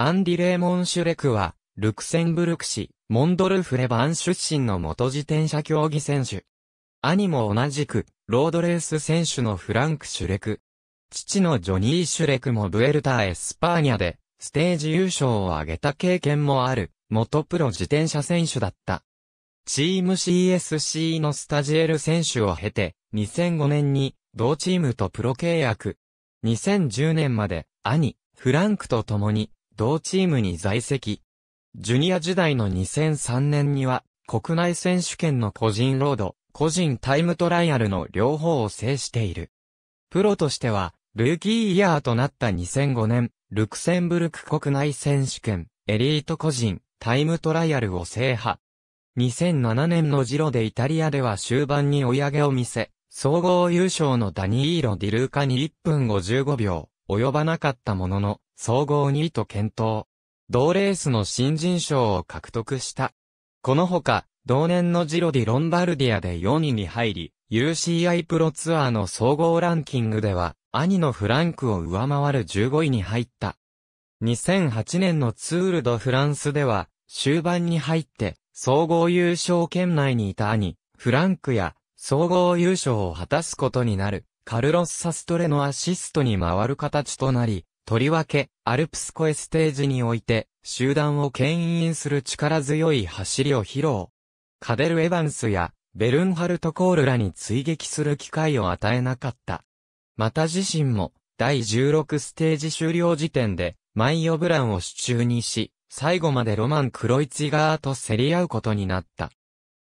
アンディ・レーモン・シュレクは、ルクセンブルク市、モンドルフレバン出身の元自転車競技選手。兄も同じく、ロードレース選手のフランク・シュレク。父のジョニー・シュレクもブエルタ・ー・エスパーニャで、ステージ優勝を挙げた経験もある、元プロ自転車選手だった。チーム CSC のスタジエル選手を経て、2005年に、同チームとプロ契約。2010年まで、兄、フランクと共に、同チームに在籍。ジュニア時代の2003年には、国内選手権の個人ロード、個人タイムトライアルの両方を制している。プロとしては、ルーキーイヤーとなった2005年、ルクセンブルク国内選手権、エリート個人、タイムトライアルを制覇。2007年のジロでイタリアでは終盤に追い上げを見せ、総合優勝のダニーロ・ディルーカに1分55秒、及ばなかったものの、総合2位と検討。同レースの新人賞を獲得した。このほか、同年のジロディ・ロンバルディアで4位に入り、UCI プロツアーの総合ランキングでは、兄のフランクを上回る15位に入った。2008年のツール・ド・フランスでは、終盤に入って、総合優勝圏内にいた兄、フランクや、総合優勝を果たすことになる、カルロス・サストレのアシストに回る形となり、とりわけ、アルプスコエステージにおいて、集団を牽引する力強い走りを披露。カデル・エヴァンスや、ベルンハルト・コールらに追撃する機会を与えなかった。また自身も、第16ステージ終了時点で、マイ・オブランを手中にし、最後までロマン・クロイツーと競り合うことになった。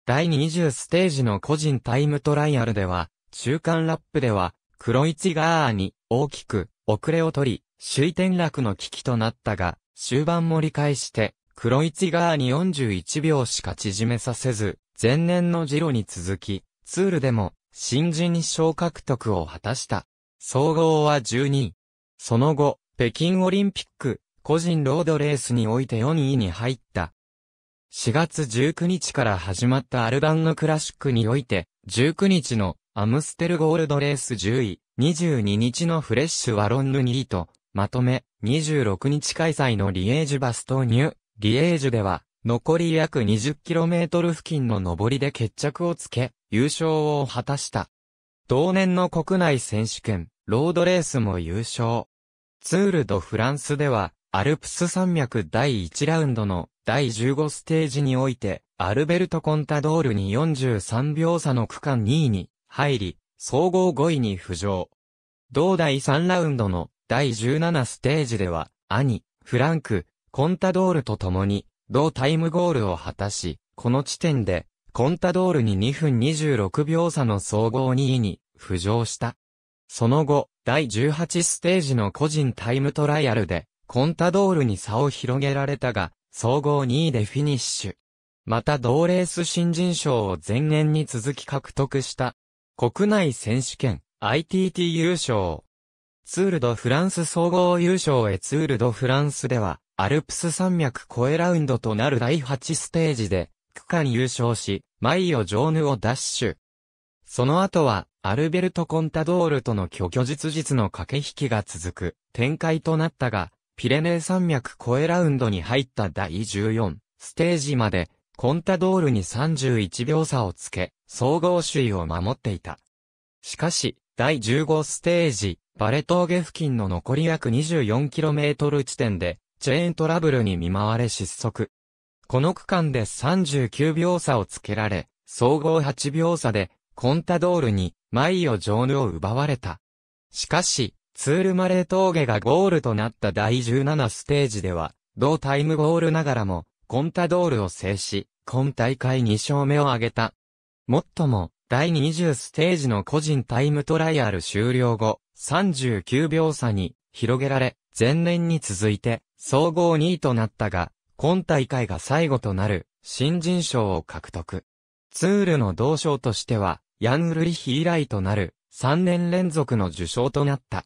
第20ステージの個人タイムトライアルでは、中間ラップでは、クロイツーに大きく遅れを取り、首位転落の危機となったが、終盤盛り返して、クロイツィガーに41秒しか縮めさせず、前年のジロに続き、ツールでも、新人賞獲得を果たした。総合は12位。その後、北京オリンピック、個人ロードレースにおいて4位に入った。4月19日から始まったアルバンのクラシックにおいて、19日のアムステルゴールドレース10位、22日のフレッシュワロンヌニーと、まとめ、26日開催のリエージュバストニュ、リエージュでは、残り約 20km 付近の上りで決着をつけ、優勝を果たした。同年の国内選手権、ロードレースも優勝。ツールドフランスでは、アルプス山脈第1ラウンドの第15ステージにおいて、アルベルト・コンタドールに43秒差の区間2位に入り、総合5位に浮上。同第3ラウンドの第17ステージでは、兄、フランク、コンタドールと共に、同タイムゴールを果たし、この地点で、コンタドールに2分26秒差の総合2位に浮上した。その後、第18ステージの個人タイムトライアルで、コンタドールに差を広げられたが、総合2位でフィニッシュ。また同レース新人賞を前年に続き獲得した国内選手権、ITT 優勝。ツールドフランス総合優勝へツールドフランスでは、アルプス山脈越えラウンドとなる第8ステージで、区間優勝し、マイオ・ジョーヌをダッシュ。その後は、アルベルト・コンタドールとの虚虚実実の駆け引きが続く展開となったが、ピレネー山脈越えラウンドに入った第14ステージまで、コンタドールに31秒差をつけ、総合首位を守っていた。しかし、第15ステージ、バレ峠付近の残り約 24km 地点で、チェーントラブルに見舞われ失速。この区間で39秒差をつけられ、総合8秒差で、コンタドールに、マイオ・ジョーヌを奪われた。しかし、ツールマレー峠がゴールとなった第17ステージでは、同タイムゴールながらも、コンタドールを制し、今大会2勝目を挙げた。もっとも、第20ステージの個人タイムトライアル終了後、39秒差に広げられ、前年に続いて、総合2位となったが、今大会が最後となる、新人賞を獲得。ツールの同賞としては、ヤン・ウルリヒ以来となる、3年連続の受賞となった。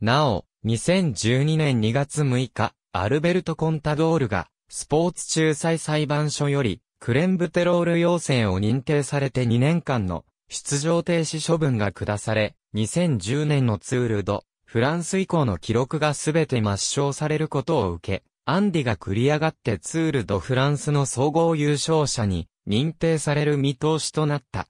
なお、2012年2月6日、アルベルト・コンタドールが、スポーツ仲裁裁判所より、クレンブテロール要請を認定されて2年間の出場停止処分が下され、2010年のツールド、フランス以降の記録がすべて抹消されることを受け、アンディが繰り上がってツールドフランスの総合優勝者に認定される見通しとなった。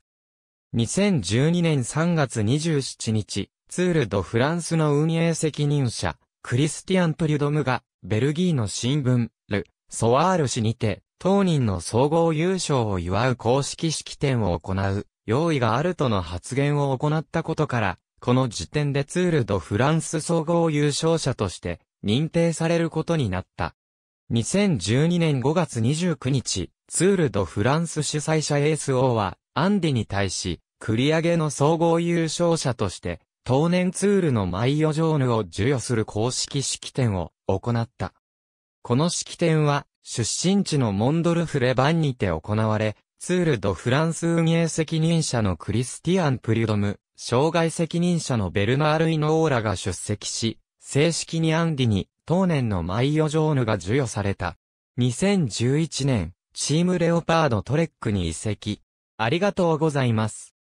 2012年3月27日、ツールドフランスの運営責任者、クリスティアン・トリュドムが、ベルギーの新聞、ル・ソワール氏にて、当人の総合優勝を祝う公式式典を行う、用意があるとの発言を行ったことから、この時点でツール・ド・フランス総合優勝者として認定されることになった。2012年5月29日、ツール・ド・フランス主催者 ASO は、アンディに対し、繰り上げの総合優勝者として、当年ツールのマイヨジョーヌを授与する公式式典を行った。この式典は出身地のモンドルフレバンにて行われ、ツール・ド・フランス運営責任者のクリスティアン・プリュドム、障害責任者のベルナール・イノーラが出席し、正式にアンディに、当年のマイオ・ジョーヌが授与された。2011年、チームレオパード・トレックに移籍。ありがとうございます。